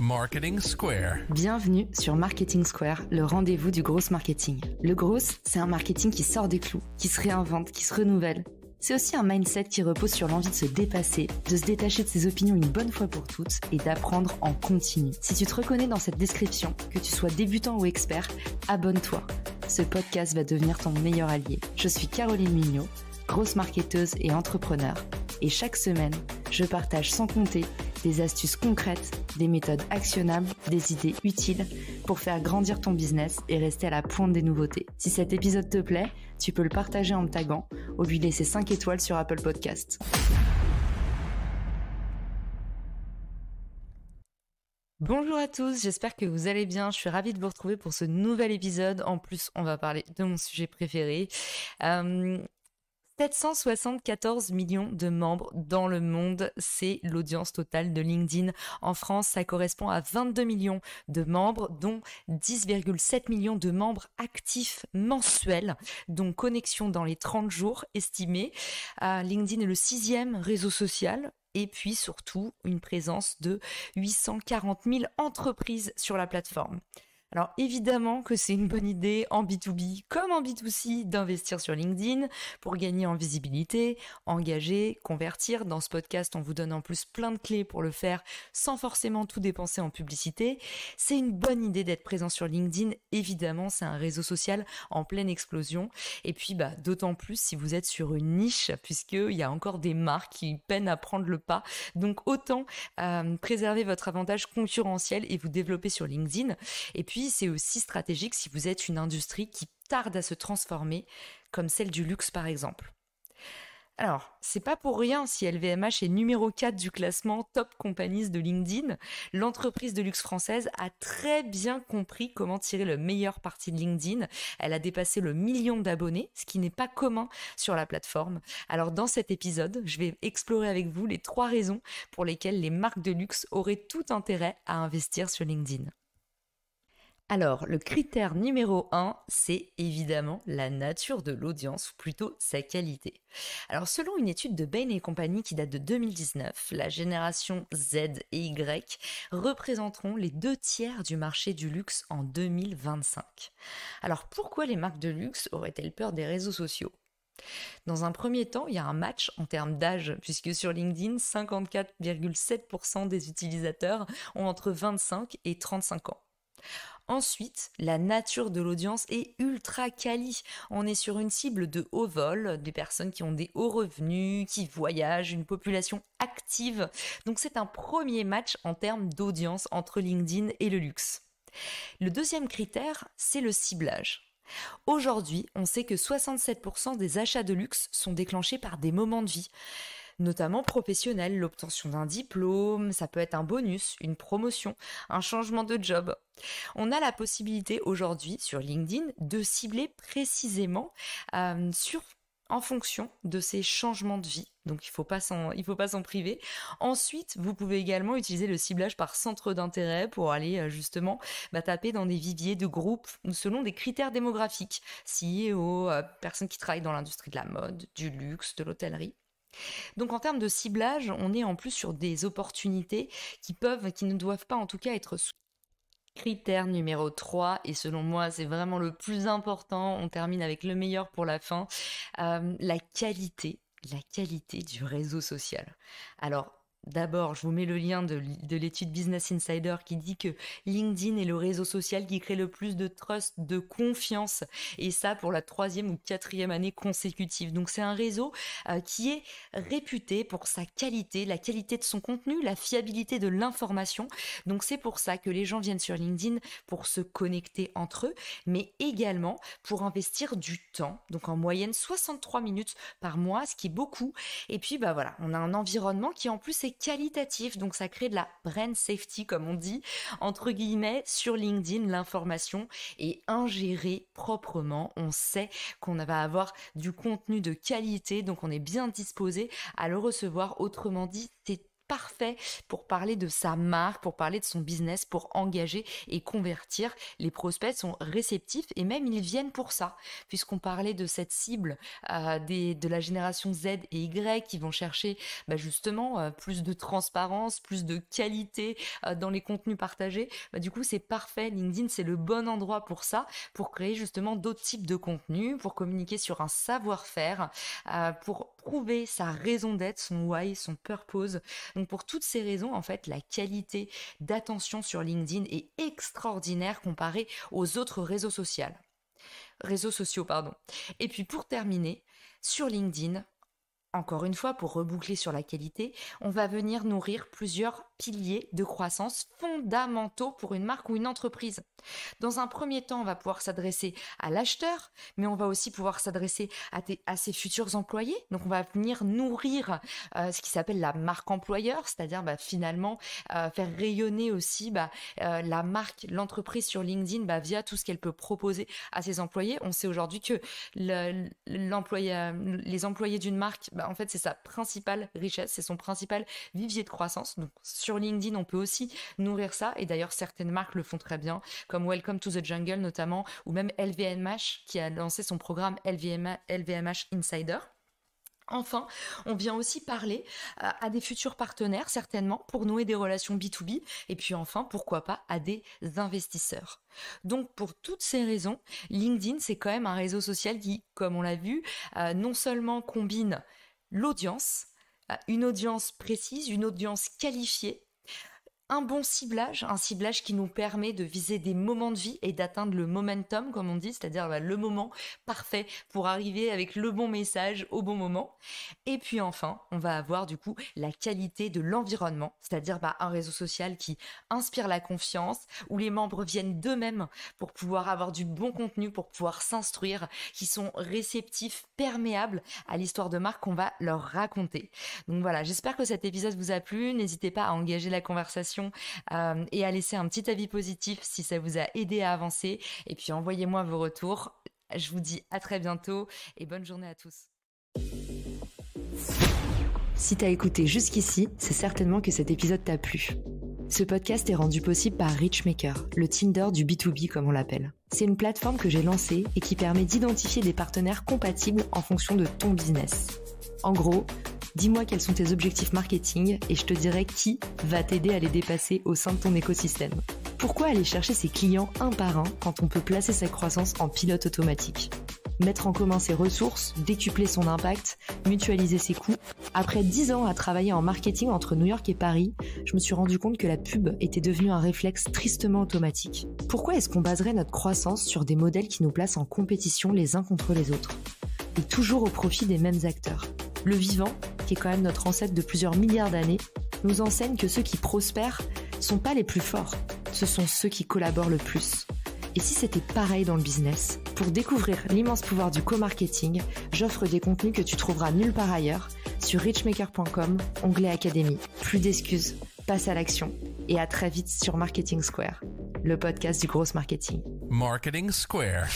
Marketing Square. Bienvenue sur Marketing Square, le rendez-vous du gros marketing. Le gros, c'est un marketing qui sort des clous, qui se réinvente, qui se renouvelle. C'est aussi un mindset qui repose sur l'envie de se dépasser, de se détacher de ses opinions une bonne fois pour toutes et d'apprendre en continu. Si tu te reconnais dans cette description, que tu sois débutant ou expert, abonne-toi. Ce podcast va devenir ton meilleur allié. Je suis Caroline Mignot, grosse marketeuse et entrepreneur. Et chaque semaine, je partage sans compter des astuces concrètes, des méthodes actionnables, des idées utiles pour faire grandir ton business et rester à la pointe des nouveautés. Si cet épisode te plaît, tu peux le partager en me taguant ou lui laisser 5 étoiles sur Apple Podcast. Bonjour à tous, j'espère que vous allez bien. Je suis ravie de vous retrouver pour ce nouvel épisode. En plus, on va parler de mon sujet préféré. Euh, 774 millions de membres dans le monde, c'est l'audience totale de LinkedIn. En France, ça correspond à 22 millions de membres, dont 10,7 millions de membres actifs mensuels, dont connexion dans les 30 jours estimés. LinkedIn est le sixième réseau social et puis surtout une présence de 840 000 entreprises sur la plateforme. Alors évidemment que c'est une bonne idée en B2B comme en B2C d'investir sur LinkedIn pour gagner en visibilité, engager, convertir. Dans ce podcast, on vous donne en plus plein de clés pour le faire sans forcément tout dépenser en publicité. C'est une bonne idée d'être présent sur LinkedIn. Évidemment, c'est un réseau social en pleine explosion. Et puis, bah, d'autant plus si vous êtes sur une niche, puisqu'il y a encore des marques qui peinent à prendre le pas. Donc, autant euh, préserver votre avantage concurrentiel et vous développer sur LinkedIn. Et puis, c'est aussi stratégique si vous êtes une industrie qui tarde à se transformer, comme celle du luxe par exemple. Alors, c'est pas pour rien si LVMH est numéro 4 du classement Top Companies de LinkedIn. L'entreprise de luxe française a très bien compris comment tirer le meilleur parti de LinkedIn. Elle a dépassé le million d'abonnés, ce qui n'est pas commun sur la plateforme. Alors, dans cet épisode, je vais explorer avec vous les trois raisons pour lesquelles les marques de luxe auraient tout intérêt à investir sur LinkedIn. Alors, le critère numéro 1, c'est évidemment la nature de l'audience, ou plutôt sa qualité. Alors, selon une étude de Bain et compagnie qui date de 2019, la génération Z et Y représenteront les deux tiers du marché du luxe en 2025. Alors, pourquoi les marques de luxe auraient-elles peur des réseaux sociaux dans un premier temps, il y a un match en termes d'âge, puisque sur LinkedIn, 54,7% des utilisateurs ont entre 25 et 35 ans. Ensuite, la nature de l'audience est ultra quali. On est sur une cible de haut vol, des personnes qui ont des hauts revenus, qui voyagent, une population active. Donc c'est un premier match en termes d'audience entre LinkedIn et le luxe. Le deuxième critère, c'est le ciblage. Aujourd'hui, on sait que 67% des achats de luxe sont déclenchés par des moments de vie notamment professionnel, l'obtention d'un diplôme, ça peut être un bonus, une promotion, un changement de job. On a la possibilité aujourd'hui sur LinkedIn de cibler précisément euh, en fonction de ces changements de vie. Donc il ne faut pas s'en priver. Ensuite, vous pouvez également utiliser le ciblage par centre d'intérêt pour aller euh, justement bah, taper dans des viviers de groupes selon des critères démographiques, CEO, aux euh, personnes qui travaillent dans l'industrie de la mode, du luxe, de l'hôtellerie. Donc en termes de ciblage, on est en plus sur des opportunités qui peuvent, qui ne doivent pas en tout cas être sous Critère numéro 3, et selon moi c'est vraiment le plus important, on termine avec le meilleur pour la fin, euh, la qualité, la qualité du réseau social. Alors D'abord, je vous mets le lien de, l'étude Business Insider qui dit que LinkedIn est le réseau social qui crée le plus de trust, de confiance, et ça pour la troisième ou quatrième année consécutive. Donc c'est un réseau euh, qui est réputé pour sa qualité, la qualité de son contenu, la fiabilité de l'information. Donc c'est pour ça que les gens viennent sur LinkedIn pour se connecter entre eux, mais également pour investir du temps. Donc en moyenne 63 minutes par mois, ce qui est beaucoup. Et puis bah voilà, on a un environnement qui en plus est qualitatif, donc ça crée de la brand safety, comme on dit, entre guillemets, sur LinkedIn, l'information est ingérée proprement. On sait qu'on va avoir du contenu de qualité, donc on est bien disposé à le recevoir. Autrement dit, c'est parfait pour parler de sa marque, pour parler de son business, pour engager et convertir. Les prospects sont réceptifs et même ils viennent pour ça, puisqu'on parlait de cette cible euh, de la génération Z et Y qui vont chercher bah, justement euh, plus de transparence, plus de qualité euh, dans les contenus partagés. Bah, du coup, c'est parfait. LinkedIn, c'est le bon endroit pour ça, pour créer justement d'autres types de contenus, pour communiquer sur un savoir-faire, pour sa raison d'être, son why, son purpose. Donc pour toutes ces raisons, en fait, la qualité d'attention sur LinkedIn est extraordinaire comparée aux autres réseaux sociaux. Réseaux sociaux, pardon. Et puis pour terminer, sur LinkedIn, encore une fois, pour reboucler sur la qualité, on va venir nourrir plusieurs piliers de croissance fondamentaux pour une marque ou une entreprise. Dans un premier temps, on va pouvoir s'adresser à l'acheteur, mais on va aussi pouvoir s'adresser à, à, ses futurs employés. Donc on va venir nourrir euh, ce qui s'appelle la marque employeur, c'est-à-dire bah, finalement euh, faire rayonner aussi bah, euh, la marque, l'entreprise sur LinkedIn bah, via tout ce qu'elle peut proposer à ses employés. On sait aujourd'hui que les employés d'une marque, en fait c'est sa principale richesse, c'est son principal vivier de croissance. Donc sur LinkedIn, on peut aussi nourrir ça. Et d'ailleurs, certaines marques le font très bien, comme Welcome to the Jungle notamment, ou même LVMH qui a lancé son programme LVMH, Insider. Enfin, on vient aussi parler euh, à des futurs partenaires, certainement, pour nouer des relations B2B, et puis enfin, pourquoi pas, à des investisseurs. Donc, pour toutes ces raisons, LinkedIn, c'est quand même un réseau social qui, comme on l'a vu, euh, non seulement combine l'audience, une audience précise, une audience qualifiée un bon ciblage, un ciblage qui nous permet de viser des moments de vie et d'atteindre le momentum, comme on dit, c'est-à-dire bah, le moment parfait pour arriver avec le bon message au bon moment. Et puis enfin, on va avoir du coup la qualité de l'environnement, c'est-à-dire bah, un réseau social qui inspire la confiance, où les membres viennent d'eux-mêmes pour pouvoir avoir du bon contenu, pour pouvoir s'instruire, qui sont réceptifs, perméables à l'histoire de marque qu'on va leur raconter. Donc voilà, j'espère que cet épisode vous a plu. N'hésitez pas à engager la conversation euh, et à laisser un petit avis positif si ça vous a aidé à avancer. Et puis envoyez-moi vos retours. Je vous dis à très bientôt et bonne journée à tous. Si t'as écouté jusqu'ici, c'est certainement que cet épisode t'a plu. Ce podcast est rendu possible par Richmaker, le Tinder du B2B comme on l'appelle. C'est une plateforme que j'ai lancée et qui permet d'identifier des partenaires compatibles en fonction de ton business. En gros, Dis-moi quels sont tes objectifs marketing et je te dirai qui va t'aider à les dépasser au sein de ton écosystème. Pourquoi aller chercher ses clients un par un quand on peut placer sa croissance en pilote automatique Mettre en commun ses ressources, décupler son impact, mutualiser ses coûts. Après 10 ans à travailler en marketing entre New York et Paris, je me suis rendu compte que la pub était devenue un réflexe tristement automatique. Pourquoi est-ce qu'on baserait notre croissance sur des modèles qui nous placent en compétition les uns contre les autres Et toujours au profit des mêmes acteurs. Le vivant, qui est quand même notre ancêtre de plusieurs milliards d'années, nous enseigne que ceux qui prospèrent sont pas les plus forts, ce sont ceux qui collaborent le plus. Et si c'était pareil dans le business Pour découvrir l'immense pouvoir du co-marketing, j'offre des contenus que tu trouveras nulle part ailleurs sur richmaker.com, onglet Académie. Plus d'excuses, passe à l'action et à très vite sur Marketing Square, le podcast du gros marketing. Marketing Square.